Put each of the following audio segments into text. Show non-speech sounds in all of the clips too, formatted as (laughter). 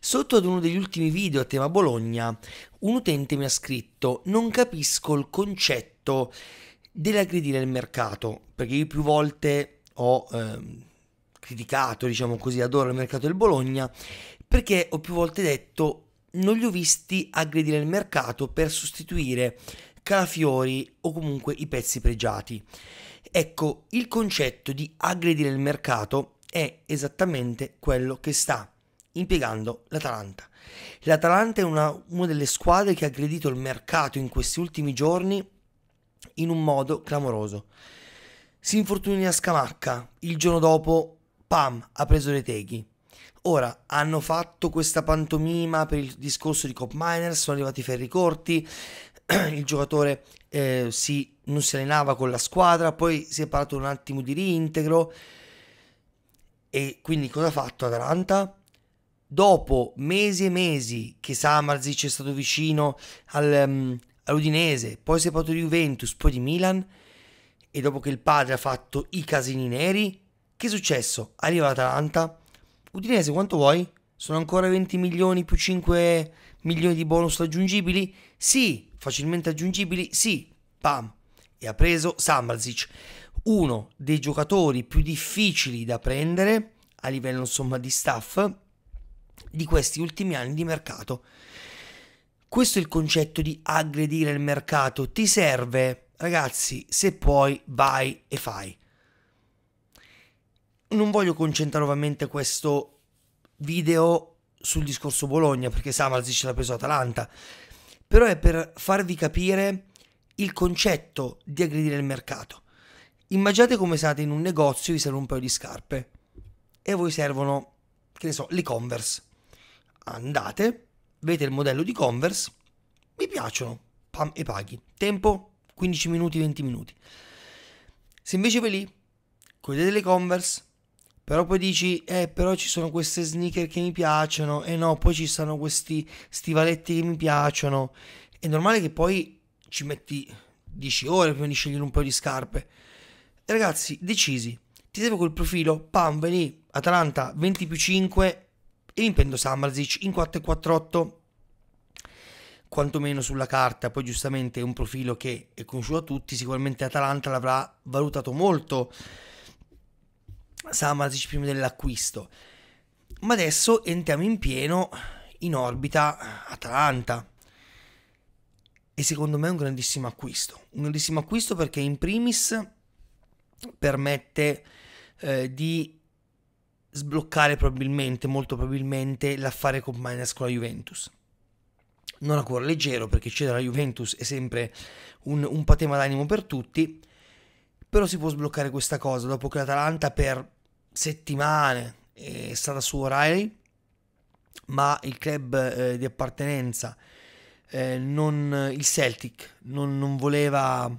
Sotto ad uno degli ultimi video a tema Bologna, un utente mi ha scritto: Non capisco il concetto dell'aggredire il mercato, perché io più volte ho ehm, criticato, diciamo così, adoro il mercato del Bologna, perché ho più volte detto non li ho visti aggredire il mercato per sostituire calafiori o comunque i pezzi pregiati. Ecco, il concetto di aggredire il mercato è esattamente quello che sta impiegando l'Atalanta. L'Atalanta è una, una delle squadre che ha aggredito il mercato in questi ultimi giorni in un modo clamoroso. Si infortuna Scamacca, il giorno dopo, pam, ha preso le teghi. Ora, hanno fatto questa pantomima per il discorso di Cop Miners, sono arrivati i ferri corti, (clears throat) il giocatore eh, si, non si allenava con la squadra, poi si è parlato un attimo di reintegro. E quindi cosa ha fatto Atalanta? dopo mesi e mesi che Samarzic è stato vicino al, um, all'Udinese, poi si è parlato di Juventus, poi di Milan, e dopo che il padre ha fatto i casini neri, che è successo? Arriva l'Atalanta, Udinese quanto vuoi? Sono ancora 20 milioni più 5 milioni di bonus raggiungibili? Sì, facilmente raggiungibili? Sì, pam, e ha preso Samarzic, uno dei giocatori più difficili da prendere a livello insomma di staff di questi ultimi anni di mercato. Questo è il concetto di aggredire il mercato. Ti serve, ragazzi, se puoi, vai e fai. Non voglio concentrare ovviamente questo video sul discorso Bologna, perché Samarzic ce l'ha preso Atalanta, però è per farvi capire il concetto di aggredire il mercato. Immaginate come state in un negozio e vi servono un paio di scarpe e a voi servono, che ne so, le Converse andate, vedete il modello di Converse, mi piacciono, pam e paghi. Tempo 15 minuti, 20 minuti. Se invece ve lì, cogliete le Converse, però poi dici, eh, però ci sono queste sneaker che mi piacciono, e eh no, poi ci sono questi stivaletti che mi piacciono. È normale che poi ci metti 10 ore prima di scegliere un paio di scarpe. Ragazzi, decisi. Ti serve quel profilo, pam, vieni, Atalanta 20 più 5, e impendo Samarzic in 4-4-8 quantomeno sulla carta, poi giustamente è un profilo che è conosciuto a tutti, sicuramente Atalanta l'avrà valutato molto Samarzic prima dell'acquisto. Ma adesso entriamo in pieno in orbita Atalanta. E secondo me è un grandissimo acquisto. Un grandissimo acquisto perché in primis permette eh, di sbloccare probabilmente, molto probabilmente, l'affare con Miners con la Juventus. Non a cuore leggero perché cedere alla Juventus è sempre un, un patema d'animo per tutti, però si può sbloccare questa cosa dopo che l'Atalanta per settimane è stata su O'Reilly, ma il club eh, di appartenenza, eh, non, il Celtic, non, non voleva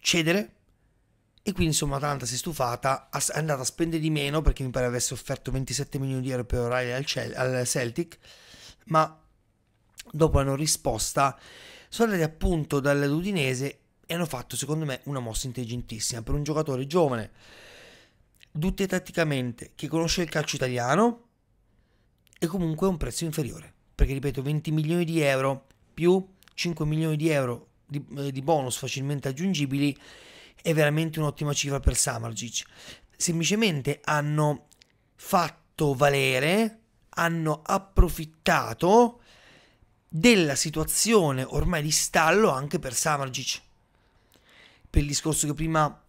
cedere e quindi insomma Atalanta si è stufata, è andata a spendere di meno perché mi pare avesse offerto 27 milioni di euro per O'Reilly al, Cel- al Celtic, ma dopo hanno risposta, sono andati appunto dall'Udinese e hanno fatto secondo me una mossa intelligentissima per un giocatore giovane, dutte tatticamente, che conosce il calcio italiano e comunque a un prezzo inferiore, perché ripeto 20 milioni di euro più 5 milioni di euro di, eh, di bonus facilmente aggiungibili è veramente un'ottima cifra per Samargic. Semplicemente hanno fatto valere, hanno approfittato della situazione ormai di stallo anche per Samargic. Per il discorso che prima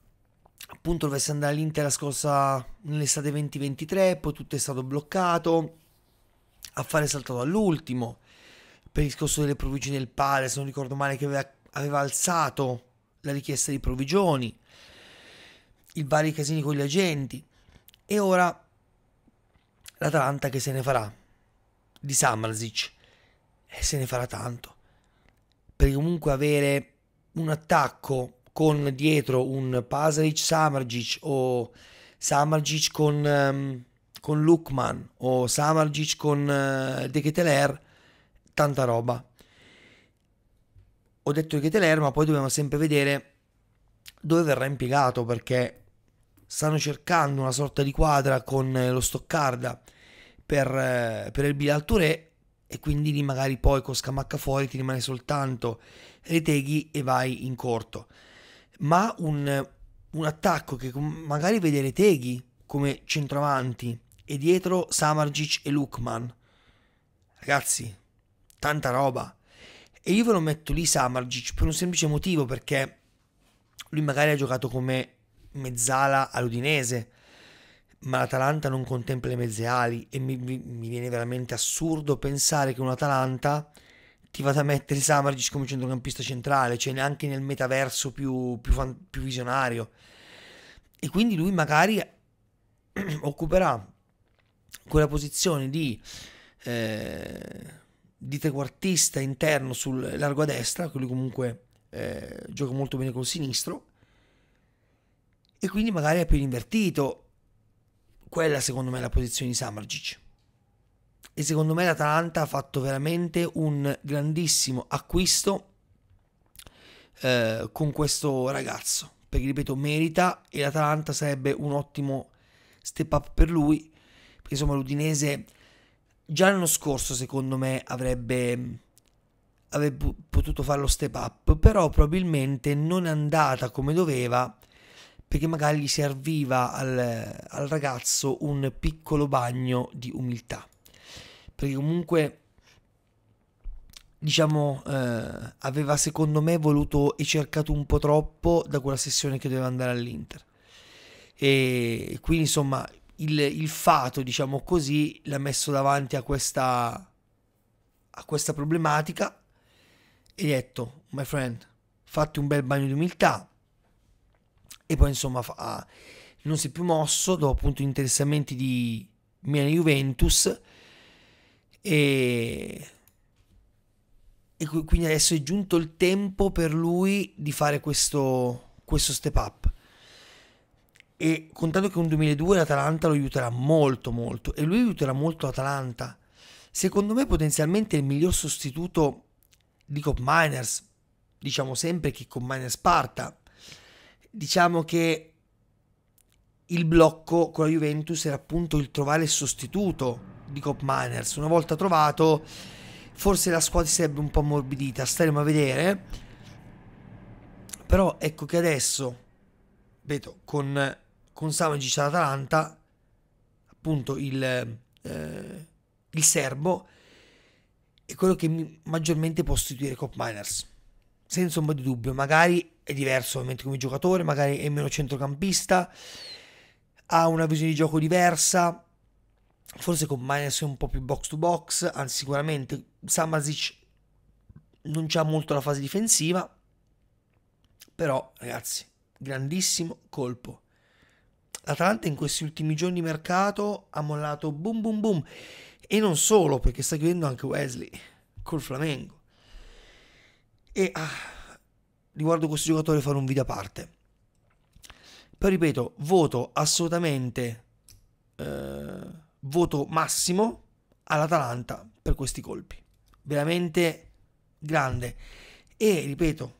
appunto dovesse andare all'Inter la scorsa nell'estate 2023, poi tutto è stato bloccato, a fare saltato all'ultimo, per il discorso delle provvigioni del padre, se non ricordo male, che aveva, aveva alzato la richiesta di provvigioni, i vari casini con gli agenti e ora l'Atalanta che se ne farà di Samalzic e eh, se ne farà tanto perché comunque avere un attacco con dietro un Pasaric Samargic o Samargic con, um, con Lukman o Samargic con uh, De Keteler tanta roba ho detto che Teler, ma poi dobbiamo sempre vedere dove verrà impiegato perché stanno cercando una sorta di quadra con eh, lo Stoccarda per, eh, per il Bilal e quindi lì magari poi con Scamacca fuori ti rimane soltanto Reteghi e vai in corto. Ma un, un attacco che magari vede Reteghi come centravanti e dietro Samargic e Lukman. Ragazzi, tanta roba. E io ve lo metto lì Samargic per un semplice motivo, perché lui magari ha giocato come mezzala all'Udinese, ma l'Atalanta non contempla le mezze ali e mi, mi, viene veramente assurdo pensare che un Atalanta ti vada a mettere Samargic come centrocampista centrale, cioè neanche nel metaverso più, più, fan, più visionario. E quindi lui magari (clears throat) occuperà quella posizione di... Eh, di trequartista interno sul largo a destra, che lui comunque eh, gioca molto bene col sinistro, e quindi magari ha più invertito. Quella secondo me è la posizione di Samargic. E secondo me l'Atalanta ha fatto veramente un grandissimo acquisto eh, con questo ragazzo, perché ripeto merita e l'Atalanta sarebbe un ottimo step up per lui, perché insomma l'Udinese già l'anno scorso secondo me avrebbe, mm, avrebbe potuto fare lo step up, però probabilmente non è andata come doveva perché magari gli serviva al, al ragazzo un piccolo bagno di umiltà. Perché comunque diciamo, eh, aveva secondo me voluto e cercato un po' troppo da quella sessione che doveva andare all'Inter. E quindi, insomma, il, il fato, diciamo così, l'ha messo davanti a questa, a questa problematica e gli ha detto, my friend, fatti un bel bagno di umiltà. E poi insomma fa, non si è più mosso dopo appunto interessamenti di Milan Juventus e e quindi adesso è giunto il tempo per lui di fare questo, questo step up e contando che un 2002 l'Atalanta lo aiuterà molto molto e lui aiuterà molto l'Atalanta. Secondo me potenzialmente il miglior sostituto di Cop Miners, diciamo sempre che Cop Miners parta. Diciamo che il blocco con la Juventus era appunto il trovare il sostituto di Cop Miners. Una volta trovato, forse la squadra si sarebbe un po' ammorbidita, staremo a vedere. Però ecco che adesso, vedo, con con Samagic Atalanta, appunto il, eh, il serbo, è quello che maggiormente può sostituire Cop Miners. Senza un po' di dubbio, magari è diverso ovviamente come giocatore, magari è meno centrocampista, ha una visione di gioco diversa, forse con Miners è un po' più box to box, anzi sicuramente Samazic non c'ha molto la fase difensiva, però ragazzi, grandissimo colpo l'Atalanta in questi ultimi giorni di mercato ha mollato boom boom boom e non solo perché sta chiudendo anche Wesley col Flamengo e ah, riguardo questo giocatore farò un video a parte però ripeto voto assolutamente eh, voto massimo all'Atalanta per questi colpi veramente grande e ripeto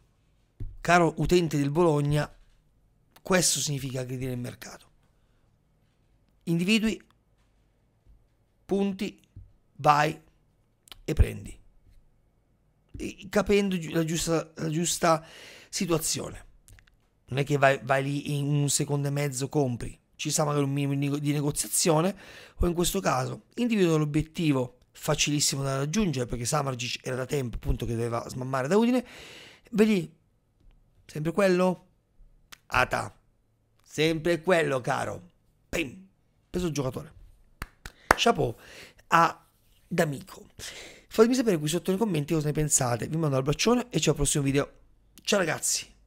caro utente del Bologna questo significa aggredire il mercato individui, punti, vai e prendi, e capendo la giusta, la giusta, situazione. Non è che vai, vai lì in un secondo e mezzo compri, ci sarà magari un minimo di negoziazione o in questo caso individua l'obiettivo facilissimo da raggiungere perché Samargic era da tempo appunto che doveva smammare da Udine vedi sempre quello Ata sempre quello caro Pim preso il giocatore. Chapeau a D'Amico. Fatemi sapere qui sotto nei commenti cosa ne pensate. Vi mando un bacione e ciao al prossimo video. Ciao ragazzi!